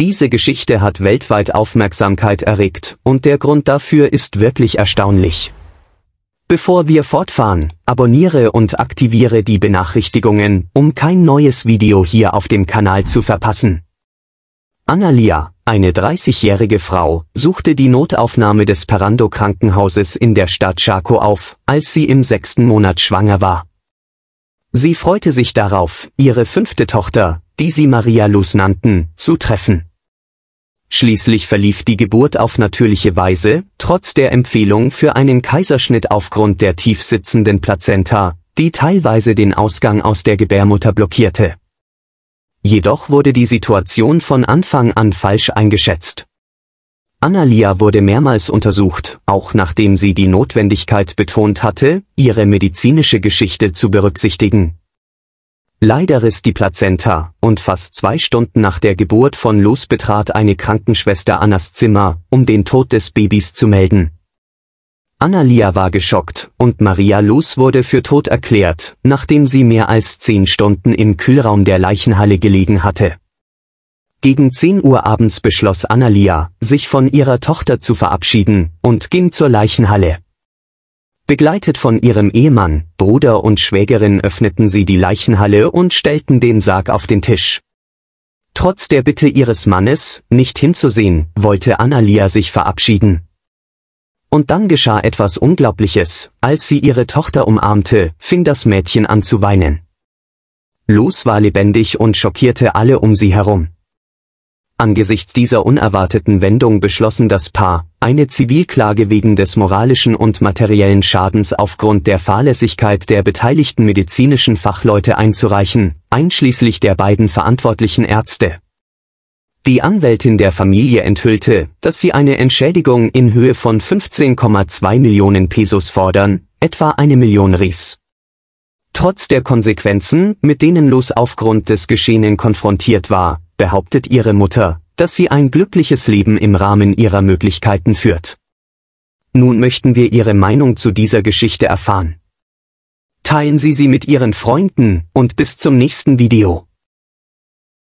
Diese Geschichte hat weltweit Aufmerksamkeit erregt, und der Grund dafür ist wirklich erstaunlich. Bevor wir fortfahren, abonniere und aktiviere die Benachrichtigungen, um kein neues Video hier auf dem Kanal zu verpassen. Annalia, eine 30-jährige Frau, suchte die Notaufnahme des Perando-Krankenhauses in der Stadt Chaco auf, als sie im sechsten Monat schwanger war. Sie freute sich darauf, ihre fünfte Tochter, die sie Maria Luz nannten, zu treffen. Schließlich verlief die Geburt auf natürliche Weise, trotz der Empfehlung für einen Kaiserschnitt aufgrund der tief sitzenden Plazenta, die teilweise den Ausgang aus der Gebärmutter blockierte. Jedoch wurde die Situation von Anfang an falsch eingeschätzt. Annalia wurde mehrmals untersucht, auch nachdem sie die Notwendigkeit betont hatte, ihre medizinische Geschichte zu berücksichtigen, Leider riss die Plazenta, und fast zwei Stunden nach der Geburt von Luz betrat eine Krankenschwester Annas Zimmer, um den Tod des Babys zu melden. Annalia war geschockt, und Maria Luz wurde für tot erklärt, nachdem sie mehr als zehn Stunden im Kühlraum der Leichenhalle gelegen hatte. Gegen 10 Uhr abends beschloss Annalia, sich von ihrer Tochter zu verabschieden, und ging zur Leichenhalle. Begleitet von ihrem Ehemann, Bruder und Schwägerin öffneten sie die Leichenhalle und stellten den Sarg auf den Tisch. Trotz der Bitte ihres Mannes, nicht hinzusehen, wollte Annalia sich verabschieden. Und dann geschah etwas Unglaubliches, als sie ihre Tochter umarmte, fing das Mädchen an zu weinen. Los war lebendig und schockierte alle um sie herum. Angesichts dieser unerwarteten Wendung beschlossen das Paar, eine Zivilklage wegen des moralischen und materiellen Schadens aufgrund der Fahrlässigkeit der beteiligten medizinischen Fachleute einzureichen, einschließlich der beiden verantwortlichen Ärzte. Die Anwältin der Familie enthüllte, dass sie eine Entschädigung in Höhe von 15,2 Millionen Pesos fordern, etwa eine Million Ries. Trotz der Konsequenzen, mit denen Los aufgrund des Geschehenen konfrontiert war, behauptet ihre Mutter, dass sie ein glückliches Leben im Rahmen ihrer Möglichkeiten führt. Nun möchten wir Ihre Meinung zu dieser Geschichte erfahren. Teilen Sie sie mit Ihren Freunden und bis zum nächsten Video.